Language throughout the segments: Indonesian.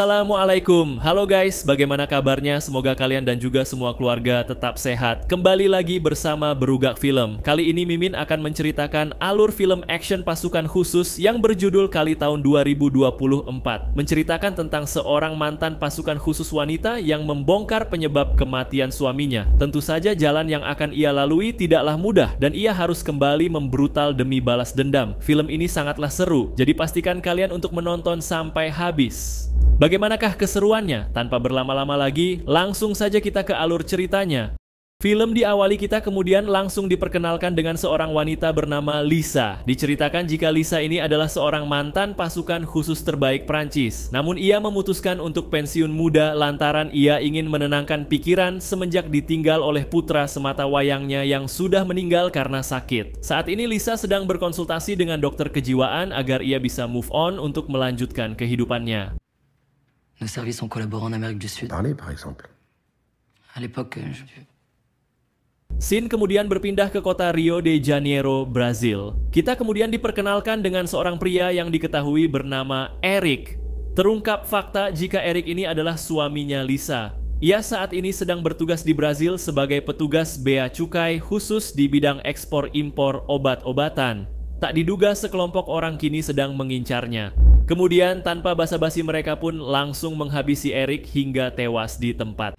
Assalamualaikum. Halo guys, bagaimana kabarnya? Semoga kalian dan juga semua keluarga tetap sehat. Kembali lagi bersama Berugak Film. Kali ini Mimin akan menceritakan alur film action pasukan khusus yang berjudul Kali Tahun 2024. Menceritakan tentang seorang mantan pasukan khusus wanita yang membongkar penyebab kematian suaminya. Tentu saja jalan yang akan ia lalui tidaklah mudah dan ia harus kembali membrutal demi balas dendam. Film ini sangatlah seru. Jadi pastikan kalian untuk menonton sampai habis. Bagaimanakah keseruannya? Tanpa berlama-lama lagi, langsung saja kita ke alur ceritanya. Film diawali kita kemudian langsung diperkenalkan dengan seorang wanita bernama Lisa. Diceritakan jika Lisa ini adalah seorang mantan pasukan khusus terbaik Prancis. Namun ia memutuskan untuk pensiun muda lantaran ia ingin menenangkan pikiran semenjak ditinggal oleh putra semata wayangnya yang sudah meninggal karena sakit. Saat ini Lisa sedang berkonsultasi dengan dokter kejiwaan agar ia bisa move on untuk melanjutkan kehidupannya. Nos services ont collaboré en Amérique du Sud. Parler, par exemple. À l'époque, euh, je... Sin kemudian berpindah ke kota Rio de Janeiro, Brazil. Kita kemudian diperkenalkan dengan seorang pria yang diketahui bernama Eric. Terungkap fakta jika Eric ini adalah suaminya Lisa. Ia saat ini sedang bertugas di Brazil sebagai petugas bea cukai khusus di bidang ekspor impor obat-obatan. Tak diduga sekelompok orang kini sedang mengincarnya. Kemudian tanpa basa-basi mereka pun langsung menghabisi Eric hingga tewas di tempat.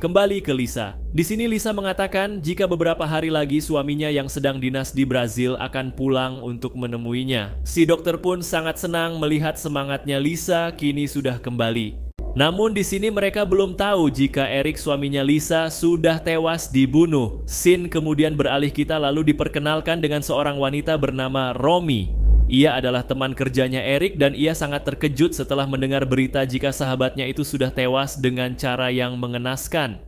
Kembali ke Lisa. Di sini Lisa mengatakan jika beberapa hari lagi suaminya yang sedang dinas di Brazil akan pulang untuk menemuinya. Si dokter pun sangat senang melihat semangatnya Lisa kini sudah kembali. Namun di sini mereka belum tahu jika Erik suaminya Lisa sudah tewas dibunuh. Sin kemudian beralih kita lalu diperkenalkan dengan seorang wanita bernama Romi. Ia adalah teman kerjanya Erik dan ia sangat terkejut setelah mendengar berita jika sahabatnya itu sudah tewas dengan cara yang mengenaskan.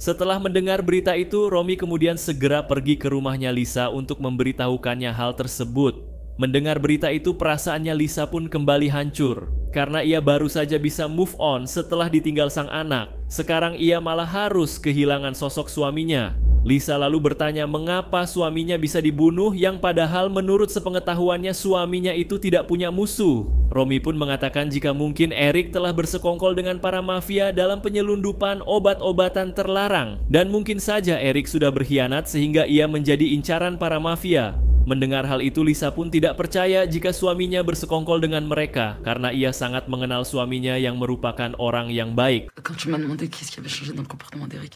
Setelah mendengar berita itu, Romi kemudian segera pergi ke rumahnya Lisa untuk memberitahukannya hal tersebut. Mendengar berita itu perasaannya Lisa pun kembali hancur karena ia baru saja bisa move on setelah ditinggal sang anak. Sekarang ia malah harus kehilangan sosok suaminya. Lisa lalu bertanya mengapa suaminya bisa dibunuh yang padahal menurut sepengetahuannya suaminya itu tidak punya musuh. Romi pun mengatakan jika mungkin Eric telah bersekongkol dengan para mafia dalam penyelundupan obat-obatan terlarang dan mungkin saja Eric sudah berkhianat sehingga ia menjadi incaran para mafia. Mendengar hal itu, Lisa pun tidak percaya jika suaminya bersekongkol dengan mereka karena ia sangat mengenal suaminya yang merupakan orang yang baik. Quand tu m'as demandé qu'est-ce qui avait changé dans le comportement d'Eric,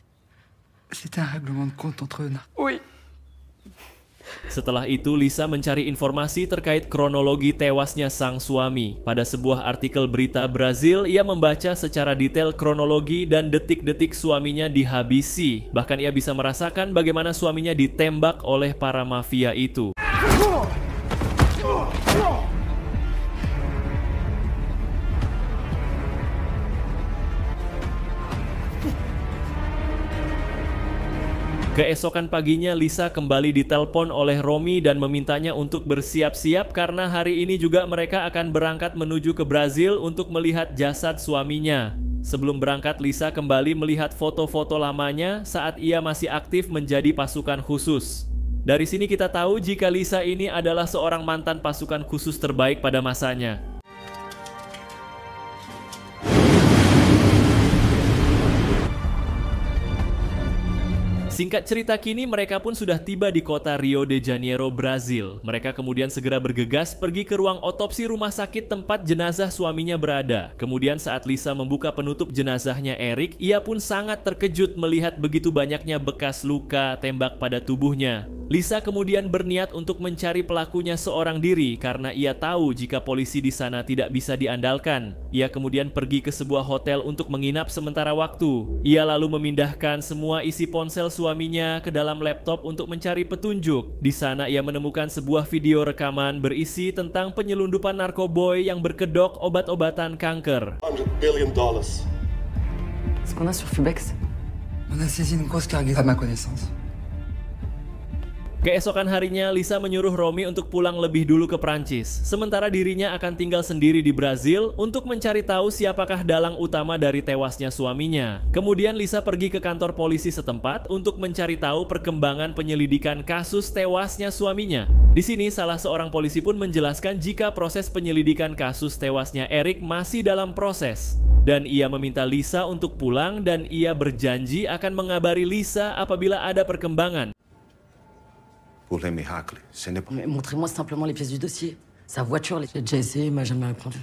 c'était un règlement de compte entre eux. Oui, setelah itu, Lisa mencari informasi terkait kronologi tewasnya sang suami. Pada sebuah artikel berita Brazil, ia membaca secara detail kronologi dan detik-detik suaminya dihabisi. Bahkan ia bisa merasakan bagaimana suaminya ditembak oleh para mafia itu. Keesokan paginya Lisa kembali ditelepon oleh Romi dan memintanya untuk bersiap-siap karena hari ini juga mereka akan berangkat menuju ke Brazil untuk melihat jasad suaminya. Sebelum berangkat, Lisa kembali melihat foto-foto lamanya saat ia masih aktif menjadi pasukan khusus. Dari sini kita tahu jika Lisa ini adalah seorang mantan pasukan khusus terbaik pada masanya. Singkat cerita kini mereka pun sudah tiba di kota Rio de Janeiro, Brazil. Mereka kemudian segera bergegas pergi ke ruang otopsi rumah sakit tempat jenazah suaminya berada. Kemudian saat Lisa membuka penutup jenazahnya Eric, ia pun sangat terkejut melihat begitu banyaknya bekas luka tembak pada tubuhnya. Lisa kemudian berniat untuk mencari pelakunya seorang diri karena ia tahu jika polisi di sana tidak bisa diandalkan. Ia kemudian pergi ke sebuah hotel untuk menginap sementara waktu. Ia lalu memindahkan semua isi ponsel suami suaminya ke dalam laptop untuk mencari petunjuk. Di sana ia menemukan sebuah video rekaman berisi tentang penyelundupan narkoboy yang berkedok obat-obatan kanker. ce qu'on a sur Fubex On Keesokan harinya, Lisa menyuruh Romi untuk pulang lebih dulu ke Prancis, sementara dirinya akan tinggal sendiri di Brazil untuk mencari tahu siapakah dalang utama dari tewasnya suaminya. Kemudian Lisa pergi ke kantor polisi setempat untuk mencari tahu perkembangan penyelidikan kasus tewasnya suaminya. Di sini, salah seorang polisi pun menjelaskan jika proses penyelidikan kasus tewasnya Eric masih dalam proses. Dan ia meminta Lisa untuk pulang dan ia berjanji akan mengabari Lisa apabila ada perkembangan pour les miracles, Ce n'est pas. Montrez-moi simplement les pièces du dossier. Sa voiture, les... j'ai essayé, il m'a jamais répondu.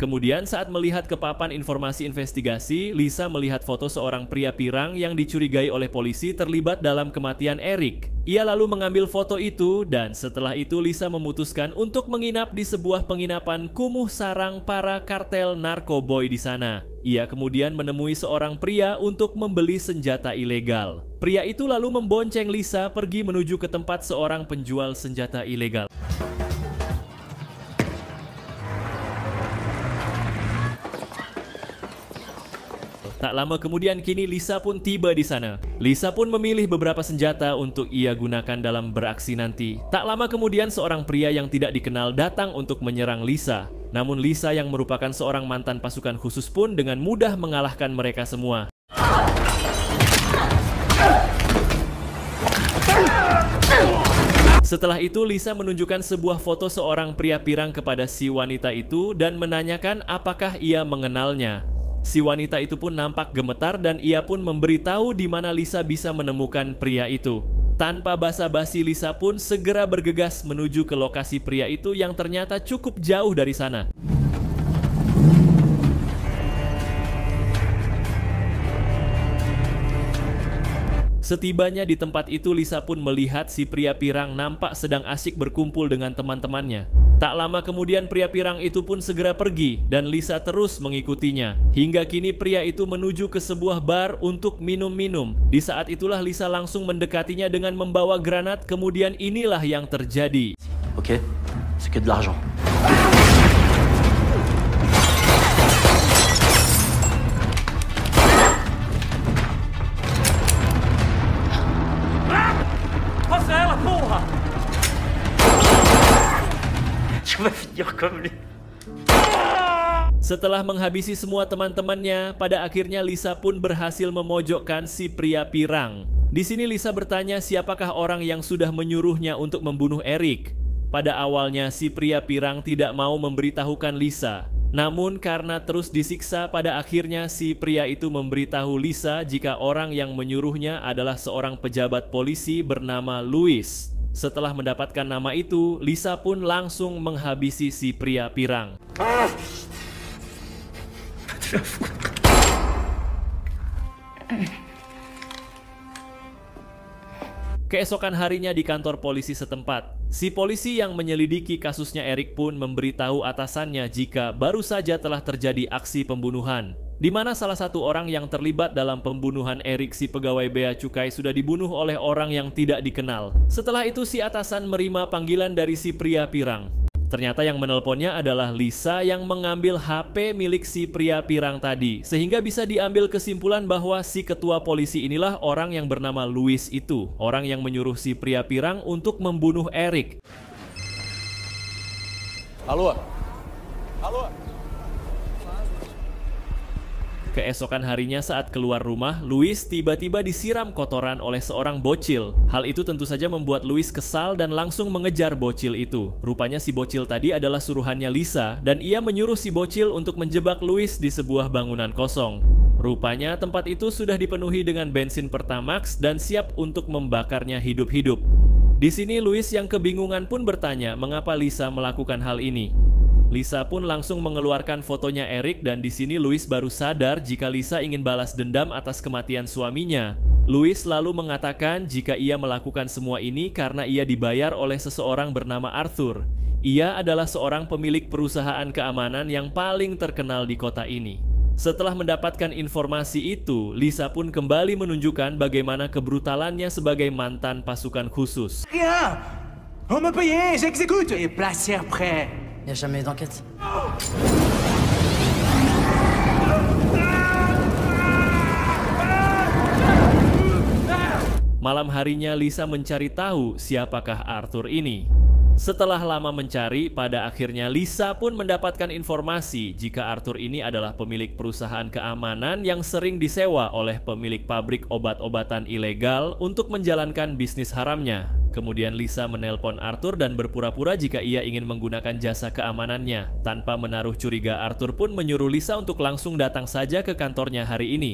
Kemudian saat melihat ke papan informasi investigasi, Lisa melihat foto seorang pria pirang yang dicurigai oleh polisi terlibat dalam kematian Eric. Ia lalu mengambil foto itu dan setelah itu Lisa memutuskan untuk menginap di sebuah penginapan kumuh sarang para kartel narkoboy di sana. Ia kemudian menemui seorang pria untuk membeli senjata ilegal. Pria itu lalu membonceng Lisa pergi menuju ke tempat seorang penjual senjata ilegal. Tak lama kemudian kini Lisa pun tiba di sana. Lisa pun memilih beberapa senjata untuk ia gunakan dalam beraksi nanti. Tak lama kemudian seorang pria yang tidak dikenal datang untuk menyerang Lisa. Namun Lisa yang merupakan seorang mantan pasukan khusus pun dengan mudah mengalahkan mereka semua. Setelah itu, Lisa menunjukkan sebuah foto seorang pria pirang kepada si wanita itu dan menanyakan apakah ia mengenalnya. Si wanita itu pun nampak gemetar dan ia pun memberitahu di mana Lisa bisa menemukan pria itu. Tanpa basa-basi, Lisa pun segera bergegas menuju ke lokasi pria itu yang ternyata cukup jauh dari sana. Setibanya di tempat itu Lisa pun melihat si pria pirang nampak sedang asik berkumpul dengan teman-temannya. Tak lama kemudian pria pirang itu pun segera pergi dan Lisa terus mengikutinya. Hingga kini pria itu menuju ke sebuah bar untuk minum-minum. Di saat itulah Lisa langsung mendekatinya dengan membawa granat kemudian inilah yang terjadi. Oke, okay. c'est finir comme lui. Setelah menghabisi semua teman-temannya, pada akhirnya Lisa pun berhasil memojokkan si pria pirang. Di sini Lisa bertanya siapakah orang yang sudah menyuruhnya untuk membunuh Eric. Pada awalnya si pria pirang tidak mau memberitahukan Lisa. Namun karena terus disiksa, pada akhirnya si pria itu memberitahu Lisa jika orang yang menyuruhnya adalah seorang pejabat polisi bernama Louis. Setelah mendapatkan nama itu, Lisa pun langsung menghabisi si pria pirang. Keesokan harinya di kantor polisi setempat, si polisi yang menyelidiki kasusnya Erik pun memberitahu atasannya jika baru saja telah terjadi aksi pembunuhan di mana salah satu orang yang terlibat dalam pembunuhan Erik si pegawai bea cukai sudah dibunuh oleh orang yang tidak dikenal. Setelah itu si atasan menerima panggilan dari si pria pirang. Ternyata yang menelponnya adalah Lisa yang mengambil HP milik si pria pirang tadi, sehingga bisa diambil kesimpulan bahwa si ketua polisi inilah orang yang bernama Louis itu, orang yang menyuruh si pria pirang untuk membunuh Erik. Halo? Halo? Keesokan harinya saat keluar rumah, Louis tiba-tiba disiram kotoran oleh seorang bocil. Hal itu tentu saja membuat Louis kesal dan langsung mengejar bocil itu. Rupanya si bocil tadi adalah suruhannya Lisa dan ia menyuruh si bocil untuk menjebak Louis di sebuah bangunan kosong. Rupanya tempat itu sudah dipenuhi dengan bensin Pertamax dan siap untuk membakarnya hidup-hidup. Di sini Louis yang kebingungan pun bertanya mengapa Lisa melakukan hal ini. Lisa pun langsung mengeluarkan fotonya Eric dan di sini Louis baru sadar jika Lisa ingin balas dendam atas kematian suaminya. Louis lalu mengatakan jika ia melakukan semua ini karena ia dibayar oleh seseorang bernama Arthur. Ia adalah seorang pemilik perusahaan keamanan yang paling terkenal di kota ini. Setelah mendapatkan informasi itu, Lisa pun kembali menunjukkan bagaimana kebrutalannya sebagai mantan pasukan khusus. Ya, on me paye, j'exécute et Il n'y a jamais d'enquête. Malam harinya Lisa mencari tahu siapakah Arthur ini. Setelah lama mencari, pada akhirnya Lisa pun mendapatkan informasi jika Arthur ini adalah pemilik perusahaan keamanan yang sering disewa oleh pemilik pabrik obat-obatan ilegal untuk menjalankan bisnis haramnya. Kemudian Lisa menelpon Arthur dan berpura-pura jika ia ingin menggunakan jasa keamanannya. Tanpa menaruh curiga, Arthur pun menyuruh Lisa untuk langsung datang saja ke kantornya hari ini.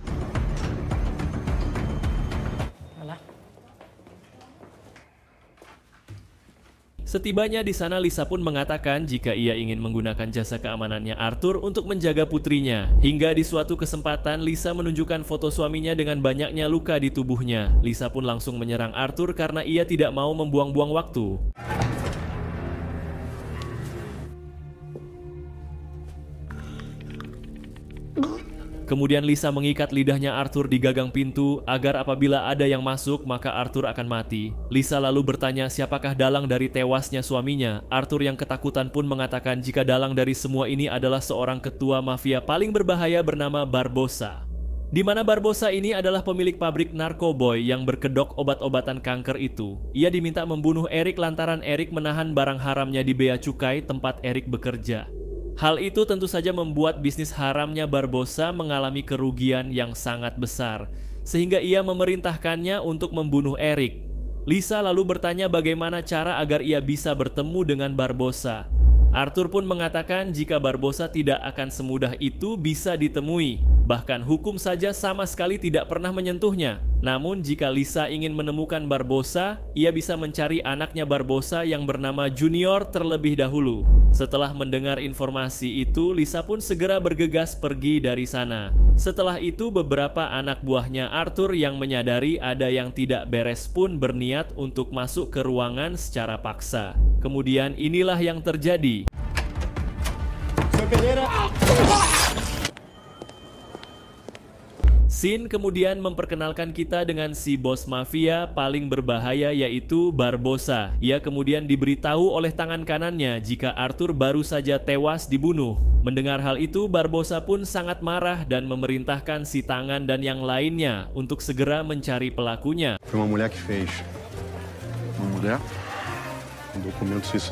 Setibanya di sana Lisa pun mengatakan jika ia ingin menggunakan jasa keamanannya Arthur untuk menjaga putrinya. Hingga di suatu kesempatan Lisa menunjukkan foto suaminya dengan banyaknya luka di tubuhnya. Lisa pun langsung menyerang Arthur karena ia tidak mau membuang-buang waktu. Kemudian Lisa mengikat lidahnya Arthur di gagang pintu agar apabila ada yang masuk maka Arthur akan mati. Lisa lalu bertanya siapakah dalang dari tewasnya suaminya. Arthur yang ketakutan pun mengatakan jika dalang dari semua ini adalah seorang ketua mafia paling berbahaya bernama Barbosa. Di mana Barbosa ini adalah pemilik pabrik narkoboy yang berkedok obat-obatan kanker itu. Ia diminta membunuh Eric lantaran Eric menahan barang haramnya di bea cukai tempat Eric bekerja. Hal itu tentu saja membuat bisnis haramnya Barbosa mengalami kerugian yang sangat besar, sehingga ia memerintahkannya untuk membunuh Erik. Lisa lalu bertanya bagaimana cara agar ia bisa bertemu dengan Barbosa. Arthur pun mengatakan jika Barbosa tidak akan semudah itu bisa ditemui. Bahkan hukum saja sama sekali tidak pernah menyentuhnya. Namun jika Lisa ingin menemukan Barbosa, ia bisa mencari anaknya Barbosa yang bernama Junior terlebih dahulu. Setelah mendengar informasi itu, Lisa pun segera bergegas pergi dari sana. Setelah itu beberapa anak buahnya Arthur yang menyadari ada yang tidak beres pun berniat untuk masuk ke ruangan secara paksa. Kemudian inilah yang terjadi. Sebenarnya... Sin kemudian memperkenalkan kita dengan si bos mafia paling berbahaya yaitu Barbosa. Ia kemudian diberitahu oleh tangan kanannya jika Arthur baru saja tewas dibunuh. Mendengar hal itu, Barbosa pun sangat marah dan memerintahkan si tangan dan yang lainnya untuk segera mencari pelakunya. uma mulher que fez. Uma mulher? Um documento Mas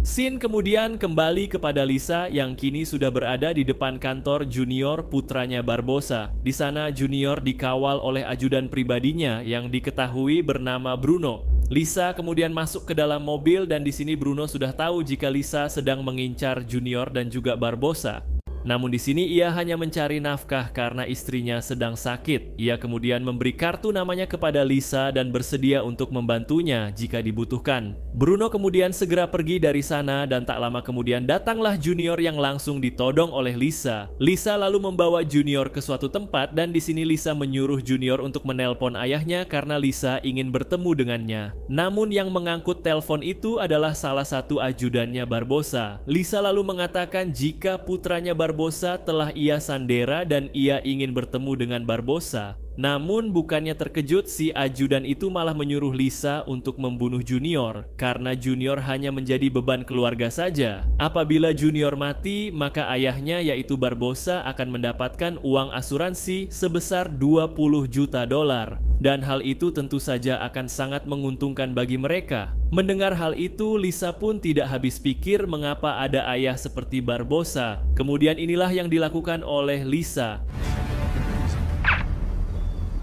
Sin kemudian kembali kepada Lisa yang kini sudah berada di depan kantor Junior putranya Barbosa. Di sana Junior dikawal oleh ajudan pribadinya yang diketahui bernama Bruno. Lisa kemudian masuk ke dalam mobil dan di sini Bruno sudah tahu jika Lisa sedang mengincar Junior dan juga Barbosa. Namun di sini ia hanya mencari nafkah karena istrinya sedang sakit. Ia kemudian memberi kartu namanya kepada Lisa dan bersedia untuk membantunya jika dibutuhkan. Bruno kemudian segera pergi dari sana dan tak lama kemudian datanglah Junior yang langsung ditodong oleh Lisa. Lisa lalu membawa Junior ke suatu tempat dan di sini Lisa menyuruh Junior untuk menelpon ayahnya karena Lisa ingin bertemu dengannya. Namun yang mengangkut telepon itu adalah salah satu ajudannya Barbosa. Lisa lalu mengatakan jika putranya Barbosa Barbosa telah ia sandera dan ia ingin bertemu dengan Barbosa namun bukannya terkejut si ajudan itu malah menyuruh Lisa untuk membunuh Junior karena Junior hanya menjadi beban keluarga saja. Apabila Junior mati, maka ayahnya yaitu Barbosa akan mendapatkan uang asuransi sebesar 20 juta dolar. Dan hal itu tentu saja akan sangat menguntungkan bagi mereka. Mendengar hal itu, Lisa pun tidak habis pikir mengapa ada ayah seperti Barbosa. Kemudian inilah yang dilakukan oleh Lisa.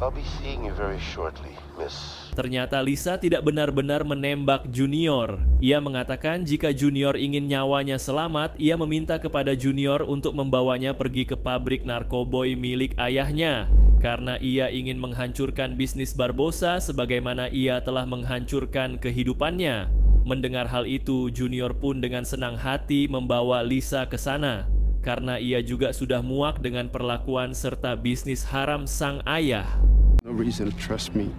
I'll be seeing you very shortly, miss. Ternyata Lisa tidak benar-benar menembak Junior. Ia mengatakan jika Junior ingin nyawanya selamat, ia meminta kepada Junior untuk membawanya pergi ke pabrik narkoboy milik ayahnya. Karena ia ingin menghancurkan bisnis Barbosa sebagaimana ia telah menghancurkan kehidupannya. Mendengar hal itu, Junior pun dengan senang hati membawa Lisa ke sana karena ia juga sudah muak dengan perlakuan serta bisnis haram sang ayah. No reason to trust me,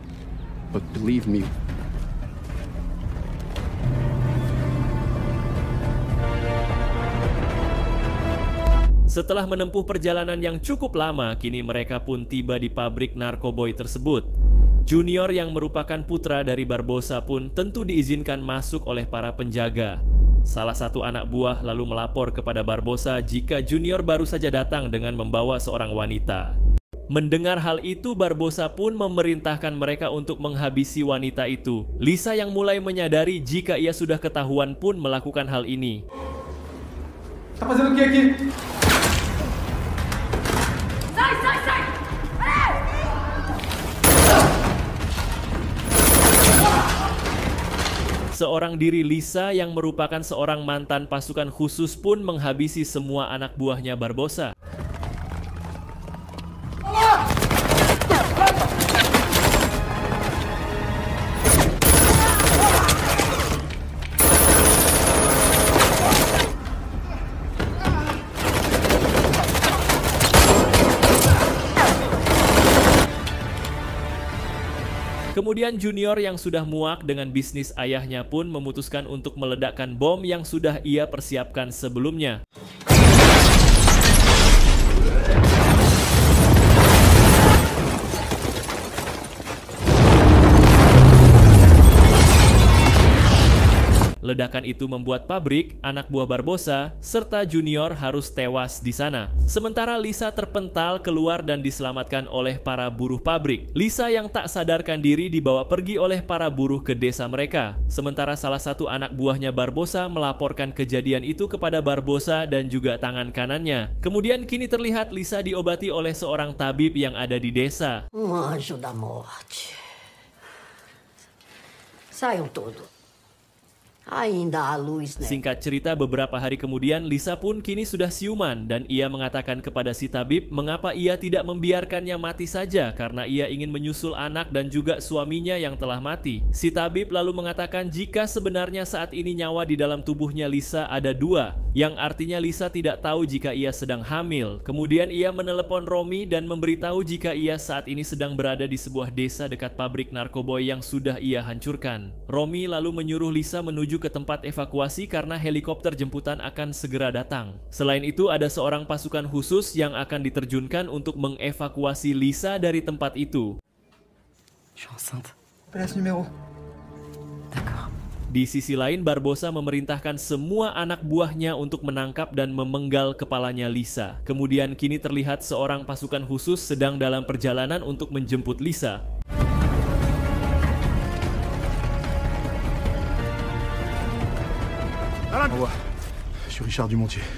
but believe me, Setelah menempuh perjalanan yang cukup lama, kini mereka pun tiba di pabrik narkoboy tersebut. Junior yang merupakan putra dari Barbosa pun tentu diizinkan masuk oleh para penjaga. Salah satu anak buah lalu melapor kepada Barbosa jika Junior baru saja datang dengan membawa seorang wanita. Mendengar hal itu, Barbosa pun memerintahkan mereka untuk menghabisi wanita itu. Lisa yang mulai menyadari jika ia sudah ketahuan pun melakukan hal ini. Seorang diri Lisa yang merupakan seorang mantan pasukan khusus pun menghabisi semua anak buahnya Barbosa. Kemudian Junior yang sudah muak dengan bisnis ayahnya pun memutuskan untuk meledakkan bom yang sudah ia persiapkan sebelumnya. Ledakan itu membuat pabrik, anak buah Barbosa, serta Junior harus tewas di sana. Sementara Lisa terpental keluar dan diselamatkan oleh para buruh pabrik. Lisa yang tak sadarkan diri dibawa pergi oleh para buruh ke desa mereka. Sementara salah satu anak buahnya Barbosa melaporkan kejadian itu kepada Barbosa dan juga tangan kanannya. Kemudian kini terlihat Lisa diobati oleh seorang tabib yang ada di desa. Sudah morte. Singkat cerita, beberapa hari kemudian Lisa pun kini sudah siuman dan ia mengatakan kepada si tabib mengapa ia tidak membiarkannya mati saja karena ia ingin menyusul anak dan juga suaminya yang telah mati. Si tabib lalu mengatakan jika sebenarnya saat ini nyawa di dalam tubuhnya Lisa ada dua, yang artinya Lisa tidak tahu jika ia sedang hamil. Kemudian ia menelepon Romi dan memberitahu jika ia saat ini sedang berada di sebuah desa dekat pabrik narkoboy yang sudah ia hancurkan. Romi lalu menyuruh Lisa menuju menuju ke tempat evakuasi karena helikopter jemputan akan segera datang. Selain itu, ada seorang pasukan khusus yang akan diterjunkan untuk mengevakuasi Lisa dari tempat itu. Di sisi lain, Barbosa memerintahkan semua anak buahnya untuk menangkap dan memenggal kepalanya Lisa. Kemudian kini terlihat seorang pasukan khusus sedang dalam perjalanan untuk menjemput Lisa.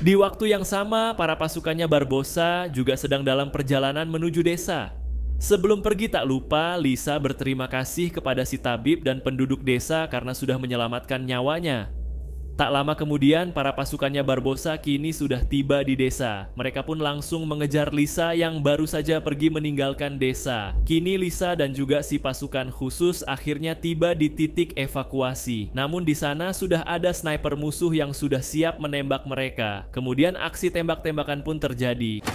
Di waktu yang sama, para pasukannya Barbosa juga sedang dalam perjalanan menuju desa. Sebelum pergi tak lupa, Lisa berterima kasih kepada si tabib dan penduduk desa karena sudah menyelamatkan nyawanya. Tak lama kemudian, para pasukannya Barbosa kini sudah tiba di desa. Mereka pun langsung mengejar Lisa yang baru saja pergi meninggalkan desa. Kini Lisa dan juga si pasukan khusus akhirnya tiba di titik evakuasi. Namun di sana sudah ada sniper musuh yang sudah siap menembak mereka. Kemudian aksi tembak-tembakan pun terjadi.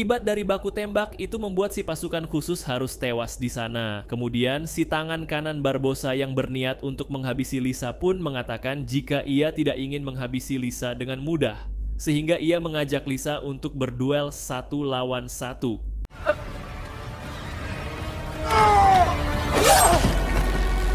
Akibat dari baku tembak itu membuat si pasukan khusus harus tewas di sana. Kemudian si tangan kanan Barbosa yang berniat untuk menghabisi Lisa pun mengatakan jika ia tidak ingin menghabisi Lisa dengan mudah. Sehingga ia mengajak Lisa untuk berduel satu lawan satu.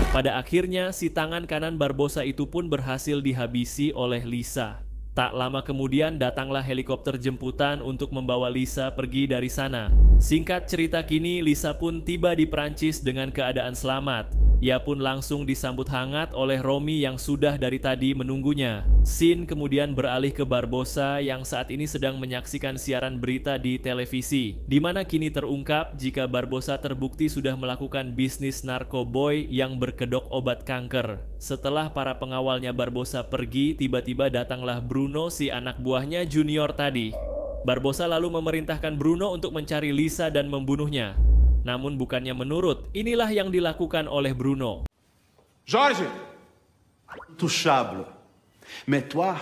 Pada akhirnya, si tangan kanan Barbosa itu pun berhasil dihabisi oleh Lisa. Tak lama kemudian datanglah helikopter jemputan untuk membawa Lisa pergi dari sana. Singkat cerita kini Lisa pun tiba di Prancis dengan keadaan selamat. Ia pun langsung disambut hangat oleh Romi yang sudah dari tadi menunggunya. Sin kemudian beralih ke Barbosa yang saat ini sedang menyaksikan siaran berita di televisi, di mana kini terungkap jika Barbosa terbukti sudah melakukan bisnis narkoboy yang berkedok obat kanker. Setelah para pengawalnya Barbosa pergi, tiba-tiba datanglah Bruno si anak buahnya junior tadi. Barbosa lalu memerintahkan Bruno untuk mencari Lisa dan membunuhnya namun bukannya menurut. Inilah yang dilakukan oleh Bruno. Jorge, touchable. Mais toi,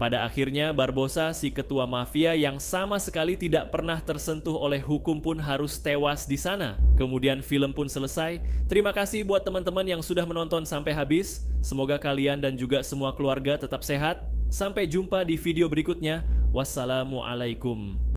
pada akhirnya, Barbosa, si ketua mafia yang sama sekali tidak pernah tersentuh oleh hukum pun harus tewas di sana. Kemudian film pun selesai. Terima kasih buat teman-teman yang sudah menonton sampai habis. Semoga kalian dan juga semua keluarga tetap sehat. Sampai jumpa di video berikutnya. Wassalamualaikum.